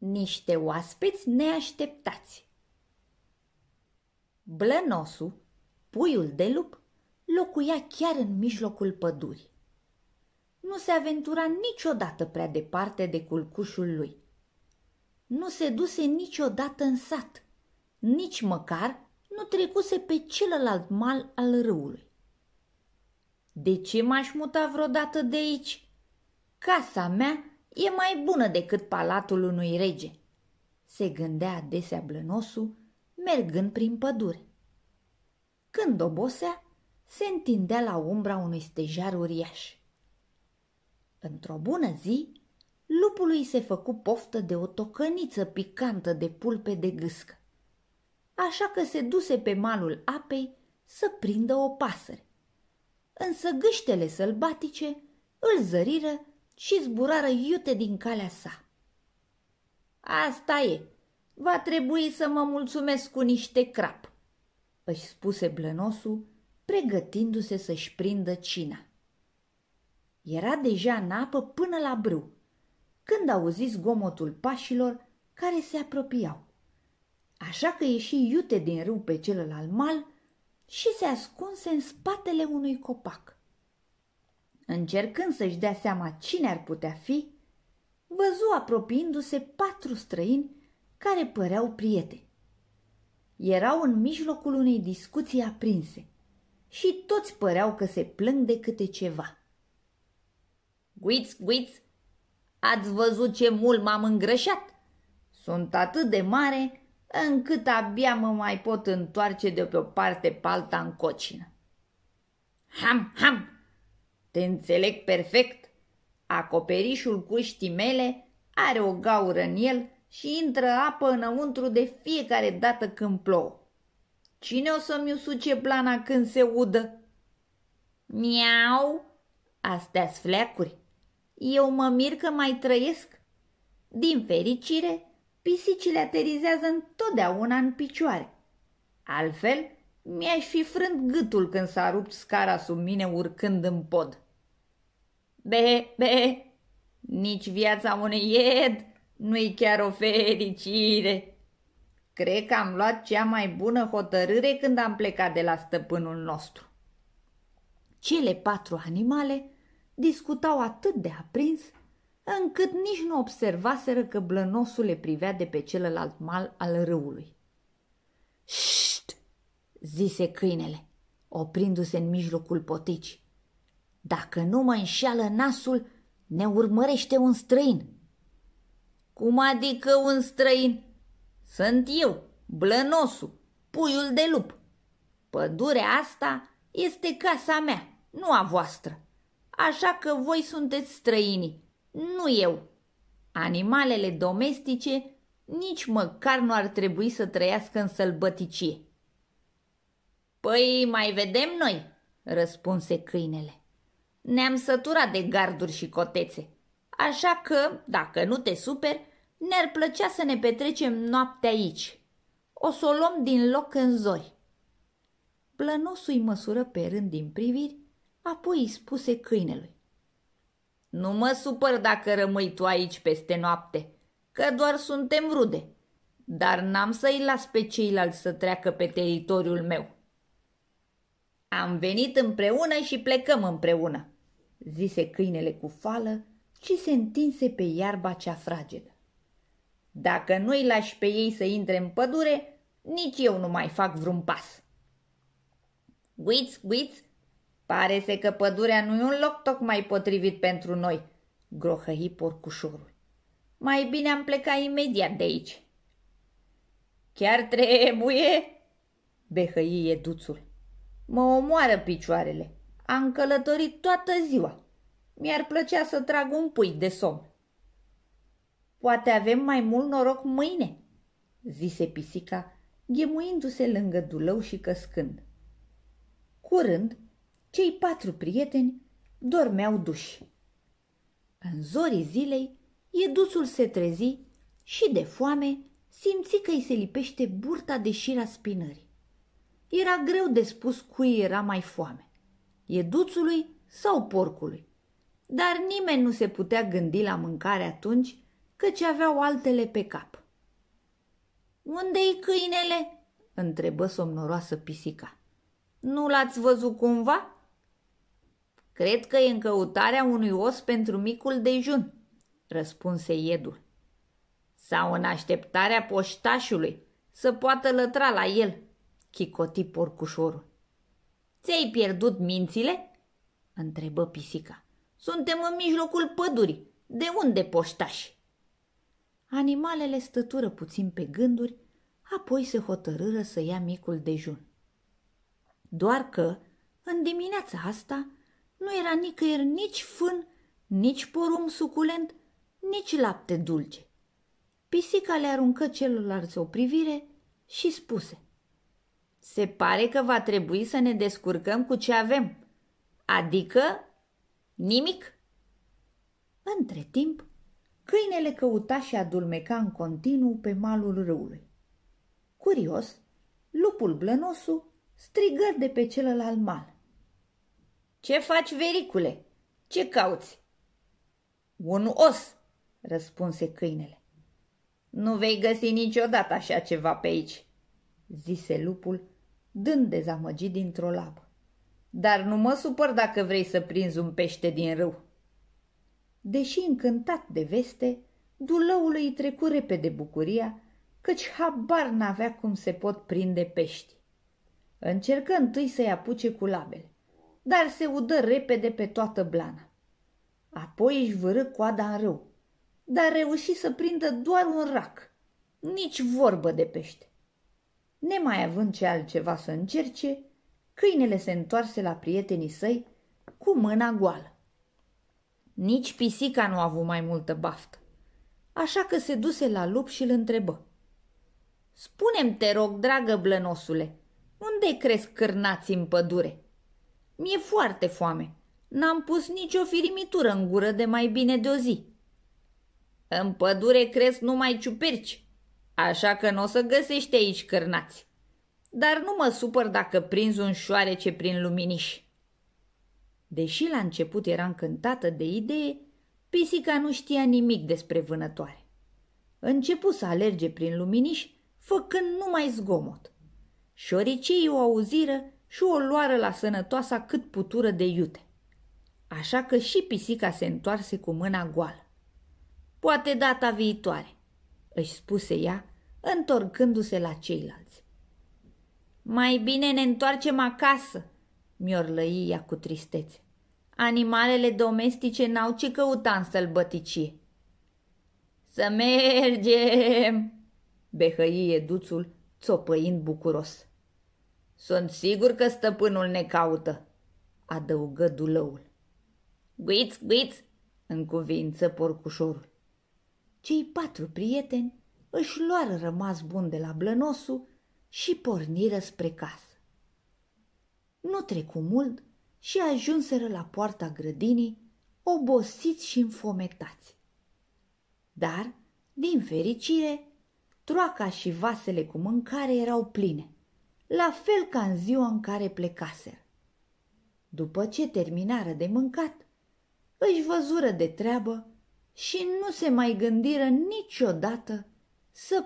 niște oaspeți neașteptați. Blănosu, puiul de lup, locuia chiar în mijlocul pădurii. Nu se aventura niciodată prea departe de culcușul lui. Nu se duse niciodată în sat, nici măcar nu trecuse pe celălalt mal al râului. De ce m-aș muta vreodată de aici? Casa mea e mai bună decât palatul unui rege, se gândea adesea blănosul, mergând prin pădure. Când obosea, se întindea la umbra unui stejar uriaș. Într-o bună zi, lupului se făcu poftă de o tocăniță picantă de pulpe de gâscă, așa că se duse pe malul apei să prindă o pasăre. Însă gâștele sălbatice îl zăriră și zburară iute din calea sa. Asta e, va trebui să mă mulțumesc cu niște crap, își spuse blănosul, pregătindu-se să-și prindă cina. Era deja în apă până la brâu, când auzi zgomotul pașilor care se apropiau. Așa că ieși iute din râu pe celălalt mal și se ascunse în spatele unui copac. Încercând să-și dea seama cine ar putea fi, văzu apropiindu-se patru străini care păreau prieteni. Erau în mijlocul unei discuții aprinse și toți păreau că se plâng de câte ceva. Guiți, guiți, ați văzut ce mult m-am îngrășat? Sunt atât de mare încât abia mă mai pot întoarce de pe o parte pe alta în cocină. Ham, ham, te înțeleg perfect. Acoperișul cuștii mele are o gaură în el și intră apă înăuntru de fiecare dată când plouă. Cine o să-mi usuce blana când se udă? Miau! astea fleacuri. Eu mă mir că mai trăiesc. Din fericire, pisicile aterizează întotdeauna în picioare. Altfel, mi-aș fi frânt gâtul când s-a rupt scara sub mine urcând în pod. Be, be, nici viața unui ied nu-i chiar o fericire. Cred că am luat cea mai bună hotărâre când am plecat de la stăpânul nostru. Cele patru animale discutau atât de aprins încât nici nu observaseră că blănosul le privea de pe celălalt mal al râului. Și zise câinele, oprindu-se în mijlocul potici. Dacă nu mă înșeală nasul, ne urmărește un străin. Cum adică un străin? Sunt eu, blănosul, puiul de lup. Pădurea asta este casa mea, nu a voastră. Așa că voi sunteți străinii, nu eu. Animalele domestice nici măcar nu ar trebui să trăiască în sălbăticie. Păi mai vedem noi, răspunse câinele. Ne-am săturat de garduri și cotețe, așa că, dacă nu te super, ne-ar plăcea să ne petrecem noaptea aici. O să o luăm din loc în zori. Plănosul îi măsură pe rând din priviri, apoi îi spuse câinelui. Nu mă supăr dacă rămâi tu aici peste noapte, că doar suntem rude, dar n-am să-i las pe ceilalți să treacă pe teritoriul meu. Am venit împreună și plecăm împreună, zise câinele cu fală și se întinse pe iarba cea fragedă. Dacă nu-i lași pe ei să intre în pădure, nici eu nu mai fac vreun pas. Guiți, guiți, pare se că pădurea nu e un loc tocmai potrivit pentru noi, grohăi porcușorul. Mai bine am plecat imediat de aici. Chiar trebuie, behăie duțul. Mă omoară picioarele. Am călătorit toată ziua. Mi-ar plăcea să trag un pui de somn. Poate avem mai mult noroc mâine, zise pisica, ghemuindu-se lângă dulău și căscând. Curând, cei patru prieteni dormeau duși. În zorii zilei, iedusul se trezi și de foame simți că îi se lipește burta de șira spinării. Era greu de spus cui era mai foame, ieduțului sau porcului. Dar nimeni nu se putea gândi la mâncare atunci, căci aveau altele pe cap. Unde-i câinele?" întrebă somnoroasă pisica. Nu l-ați văzut cumva?" Cred că e în căutarea unui os pentru micul dejun," răspunse iedul. Sau în așteptarea poștașului să poată lătra la el." chicoti porcușorul. Ți-ai pierdut mințile? întrebă pisica. Suntem în mijlocul pădurii. De unde poștași? Animalele stătură puțin pe gânduri, apoi se hotărâră să ia micul dejun. Doar că, în dimineața asta, nu era nicăieri nici fân, nici porum suculent, nici lapte dulce. Pisica le aruncă celorlalți o privire și spuse – se pare că va trebui să ne descurcăm cu ce avem, adică nimic. Între timp, câinele căuta și adulmeca în continuu pe malul râului. Curios, lupul blănosu strigă de pe celălalt mal. Ce faci, vericule? Ce cauți? Un os, răspunse câinele. Nu vei găsi niciodată așa ceva pe aici zise lupul, dând dezamăgit dintr-o labă. Dar nu mă supăr dacă vrei să prinzi un pește din râu. Deși încântat de veste, dulăul îi trecu repede bucuria, căci habar n-avea cum se pot prinde pești. Încercă întâi să-i apuce cu labele, dar se udă repede pe toată blana. Apoi își vârâ coada în râu, dar reuși să prindă doar un rac, nici vorbă de pește. Nemai având ce altceva să încerce, câinele se întoarse la prietenii săi cu mâna goală. Nici pisica nu a avut mai multă baftă, așa că se duse la lup și îl întrebă. Spune-mi, te rog, dragă blănosule, unde cresc cârnați în pădure? Mi-e foarte foame. N-am pus nicio firimitură în gură de mai bine de o zi. În pădure cresc numai ciuperci, așa că nu o să găsești aici cârnați. Dar nu mă supăr dacă prinzi un șoarece prin luminiș. Deși la început era încântată de idee, pisica nu știa nimic despre vânătoare. Începu să alerge prin luminiș, făcând numai zgomot. Șoriceii o auziră și o luară la sănătoasa cât putură de iute. Așa că și pisica se întoarse cu mâna goală. Poate data viitoare, își spuse ea, întorcându-se la ceilalți. Mai bine ne întoarcem acasă, miorlăi ea cu tristețe. Animalele domestice n-au ce căuta în sălbăticie. Să mergem, behăie duțul, țopăind bucuros. Sunt sigur că stăpânul ne caută, adăugă dulăul. guiți, în cuvință porcușorul. Cei patru prieteni își luară rămas bun de la blănosu și porniră spre casă. Nu trecu mult și ajunseră la poarta grădinii, obosiți și înfometați. Dar, din fericire, troaca și vasele cu mâncare erau pline, la fel ca în ziua în care plecaseră. După ce terminară de mâncat, își văzură de treabă și nu se mai gândiră niciodată 是